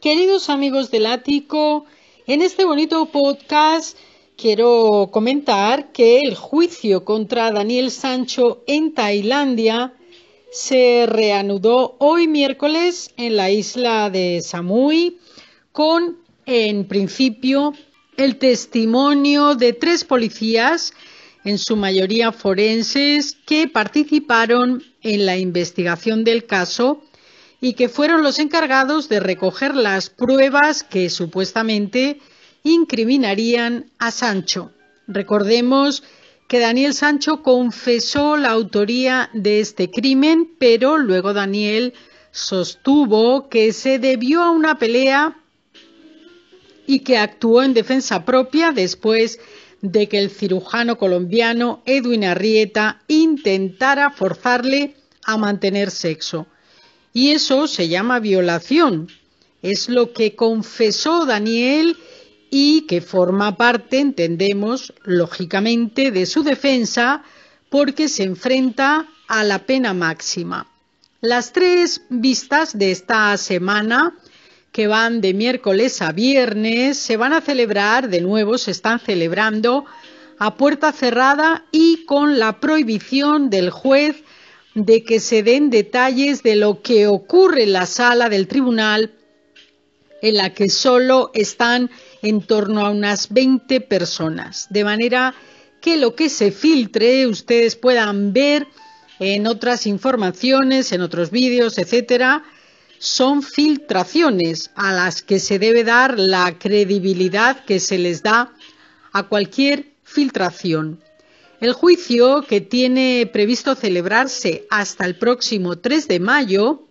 Queridos amigos del ático, en este bonito podcast quiero comentar que el juicio contra Daniel Sancho en Tailandia se reanudó hoy miércoles en la isla de Samui con, en principio, el testimonio de tres policías, en su mayoría forenses, que participaron en la investigación del caso y que fueron los encargados de recoger las pruebas que supuestamente incriminarían a Sancho. Recordemos que Daniel Sancho confesó la autoría de este crimen, pero luego Daniel sostuvo que se debió a una pelea y que actuó en defensa propia después de que el cirujano colombiano Edwin Arrieta intentara forzarle a mantener sexo. Y eso se llama violación. Es lo que confesó Daniel y que forma parte, entendemos, lógicamente, de su defensa porque se enfrenta a la pena máxima. Las tres vistas de esta semana, que van de miércoles a viernes, se van a celebrar, de nuevo se están celebrando, a puerta cerrada y con la prohibición del juez de que se den detalles de lo que ocurre en la sala del tribunal en la que solo están en torno a unas 20 personas. De manera que lo que se filtre ustedes puedan ver en otras informaciones, en otros vídeos, etcétera, son filtraciones a las que se debe dar la credibilidad que se les da a cualquier filtración. El juicio, que tiene previsto celebrarse hasta el próximo 3 de mayo,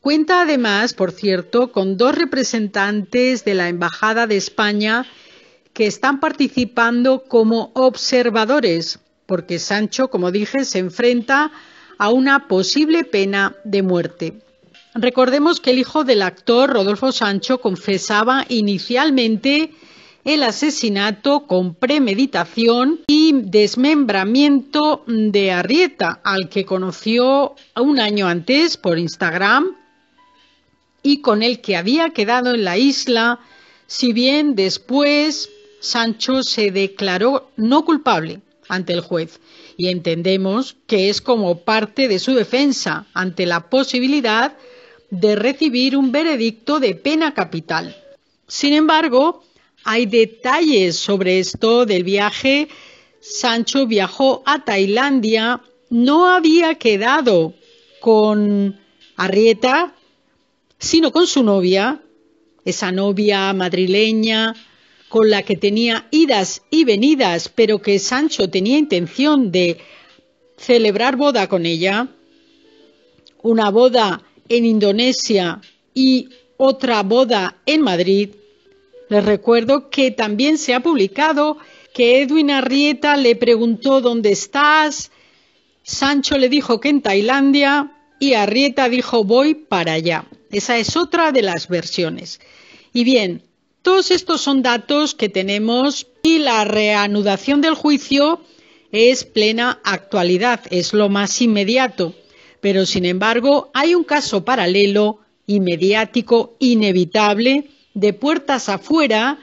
cuenta además, por cierto, con dos representantes de la Embajada de España que están participando como observadores, porque Sancho, como dije, se enfrenta a una posible pena de muerte. Recordemos que el hijo del actor, Rodolfo Sancho, confesaba inicialmente el asesinato con premeditación y desmembramiento de Arrieta, al que conoció un año antes por Instagram y con el que había quedado en la isla, si bien después Sancho se declaró no culpable ante el juez y entendemos que es como parte de su defensa ante la posibilidad de recibir un veredicto de pena capital. Sin embargo, hay detalles sobre esto del viaje. Sancho viajó a Tailandia, no había quedado con Arrieta, sino con su novia, esa novia madrileña con la que tenía idas y venidas, pero que Sancho tenía intención de celebrar boda con ella, una boda en Indonesia y otra boda en Madrid, les recuerdo que también se ha publicado que Edwin Arrieta le preguntó dónde estás, Sancho le dijo que en Tailandia y Arrieta dijo voy para allá. Esa es otra de las versiones. Y bien, todos estos son datos que tenemos y la reanudación del juicio es plena actualidad, es lo más inmediato. Pero, sin embargo, hay un caso paralelo, mediático inevitable, de puertas afuera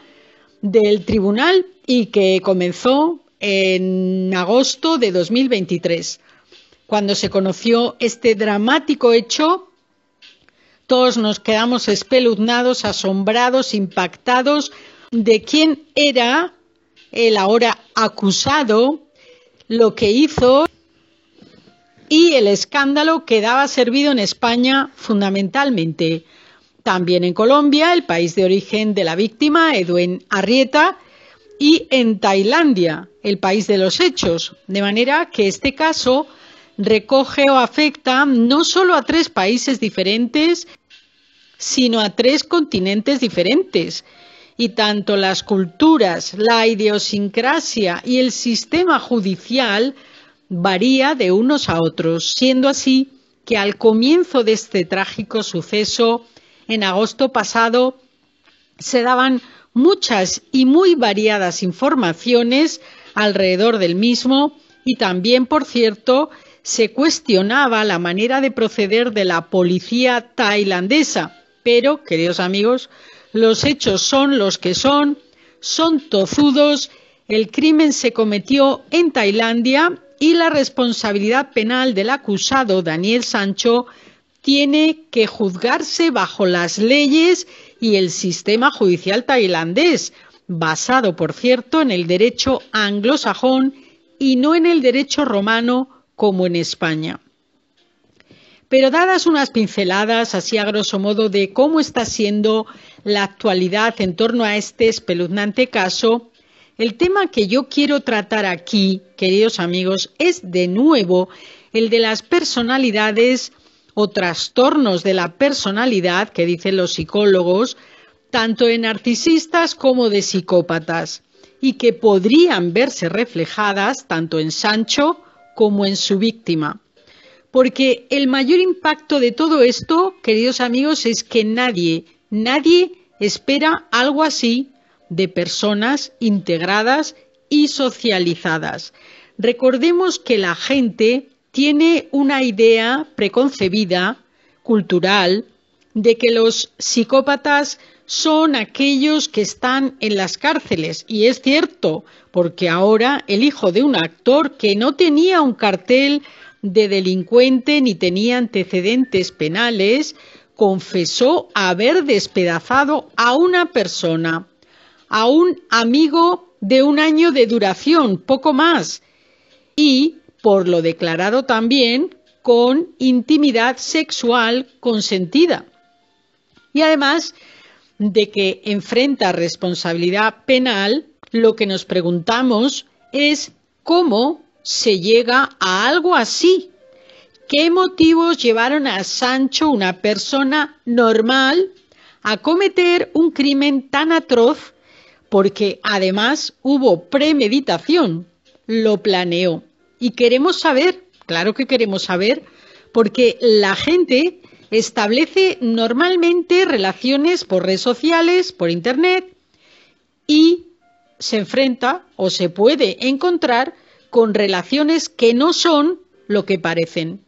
del tribunal y que comenzó en agosto de 2023. Cuando se conoció este dramático hecho, todos nos quedamos espeluznados, asombrados, impactados de quién era el ahora acusado, lo que hizo y el escándalo que daba servido en España fundamentalmente también en Colombia, el país de origen de la víctima, Edwin Arrieta, y en Tailandia, el país de los hechos. De manera que este caso recoge o afecta no solo a tres países diferentes, sino a tres continentes diferentes. Y tanto las culturas, la idiosincrasia y el sistema judicial varía de unos a otros, siendo así que al comienzo de este trágico suceso en agosto pasado se daban muchas y muy variadas informaciones alrededor del mismo y también, por cierto, se cuestionaba la manera de proceder de la policía tailandesa. Pero, queridos amigos, los hechos son los que son, son tozudos, el crimen se cometió en Tailandia y la responsabilidad penal del acusado Daniel Sancho tiene que juzgarse bajo las leyes y el sistema judicial tailandés, basado, por cierto, en el derecho anglosajón y no en el derecho romano como en España. Pero dadas unas pinceladas así a grosso modo de cómo está siendo la actualidad en torno a este espeluznante caso, el tema que yo quiero tratar aquí, queridos amigos, es de nuevo el de las personalidades o trastornos de la personalidad que dicen los psicólogos, tanto de narcisistas como de psicópatas, y que podrían verse reflejadas tanto en Sancho como en su víctima. Porque el mayor impacto de todo esto, queridos amigos, es que nadie, nadie espera algo así de personas integradas y socializadas. Recordemos que la gente tiene una idea preconcebida, cultural, de que los psicópatas son aquellos que están en las cárceles. Y es cierto, porque ahora el hijo de un actor que no tenía un cartel de delincuente ni tenía antecedentes penales, confesó haber despedazado a una persona, a un amigo de un año de duración, poco más, y por lo declarado también con intimidad sexual consentida. Y además de que enfrenta responsabilidad penal, lo que nos preguntamos es cómo se llega a algo así. ¿Qué motivos llevaron a Sancho, una persona normal, a cometer un crimen tan atroz? Porque además hubo premeditación, lo planeó. Y queremos saber, claro que queremos saber, porque la gente establece normalmente relaciones por redes sociales, por Internet, y se enfrenta o se puede encontrar con relaciones que no son lo que parecen.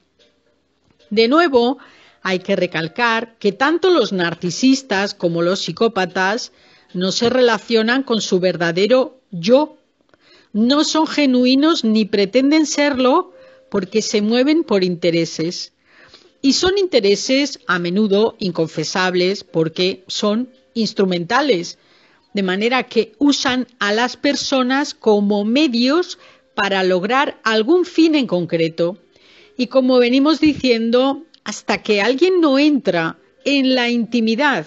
De nuevo, hay que recalcar que tanto los narcisistas como los psicópatas no se relacionan con su verdadero yo no son genuinos ni pretenden serlo porque se mueven por intereses. Y son intereses a menudo inconfesables porque son instrumentales, de manera que usan a las personas como medios para lograr algún fin en concreto. Y como venimos diciendo, hasta que alguien no entra en la intimidad,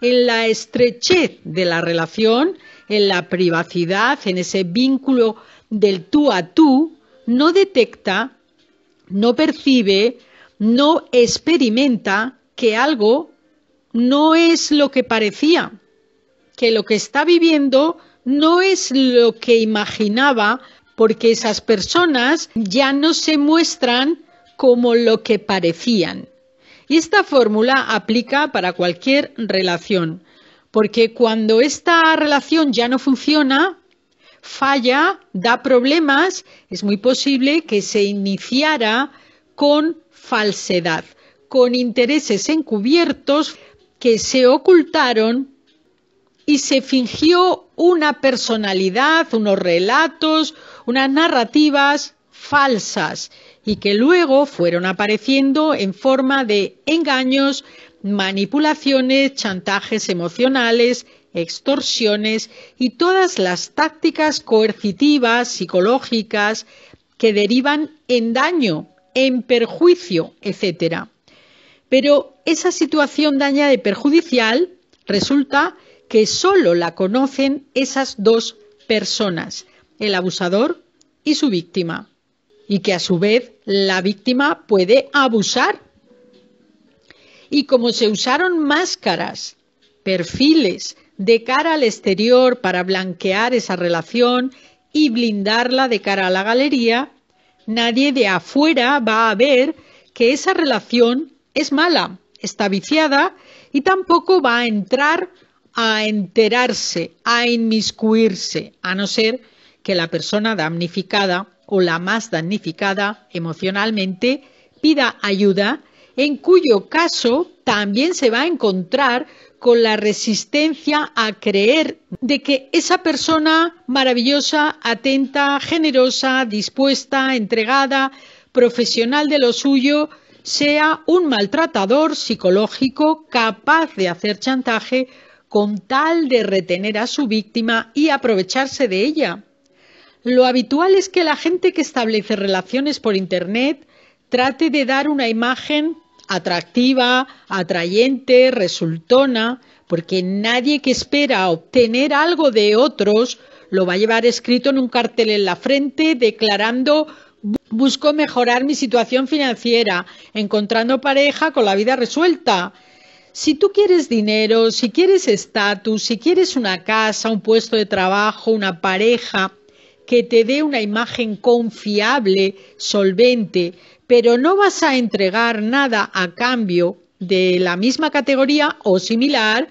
en la estrechez de la relación, en la privacidad, en ese vínculo del tú a tú, no detecta, no percibe, no experimenta que algo no es lo que parecía, que lo que está viviendo no es lo que imaginaba, porque esas personas ya no se muestran como lo que parecían. Y esta fórmula aplica para cualquier relación. Porque cuando esta relación ya no funciona, falla, da problemas, es muy posible que se iniciara con falsedad, con intereses encubiertos que se ocultaron y se fingió una personalidad, unos relatos, unas narrativas falsas y que luego fueron apareciendo en forma de engaños, manipulaciones, chantajes emocionales, extorsiones y todas las tácticas coercitivas, psicológicas, que derivan en daño, en perjuicio, etc. Pero esa situación dañada y perjudicial resulta que solo la conocen esas dos personas, el abusador y su víctima, y que a su vez la víctima puede abusar y como se usaron máscaras, perfiles de cara al exterior para blanquear esa relación y blindarla de cara a la galería, nadie de afuera va a ver que esa relación es mala, está viciada y tampoco va a entrar a enterarse, a inmiscuirse, a no ser que la persona damnificada o la más damnificada emocionalmente pida ayuda en cuyo caso también se va a encontrar con la resistencia a creer de que esa persona maravillosa, atenta, generosa, dispuesta, entregada, profesional de lo suyo, sea un maltratador psicológico capaz de hacer chantaje con tal de retener a su víctima y aprovecharse de ella. Lo habitual es que la gente que establece relaciones por Internet trate de dar una imagen atractiva, atrayente, resultona, porque nadie que espera obtener algo de otros lo va a llevar escrito en un cartel en la frente declarando busco mejorar mi situación financiera, encontrando pareja con la vida resuelta. Si tú quieres dinero, si quieres estatus, si quieres una casa, un puesto de trabajo, una pareja, que te dé una imagen confiable, solvente, pero no vas a entregar nada a cambio de la misma categoría o similar,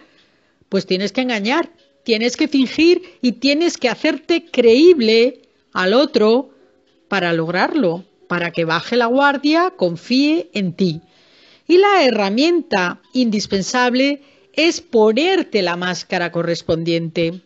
pues tienes que engañar, tienes que fingir y tienes que hacerte creíble al otro para lograrlo, para que baje la guardia, confíe en ti. Y la herramienta indispensable es ponerte la máscara correspondiente.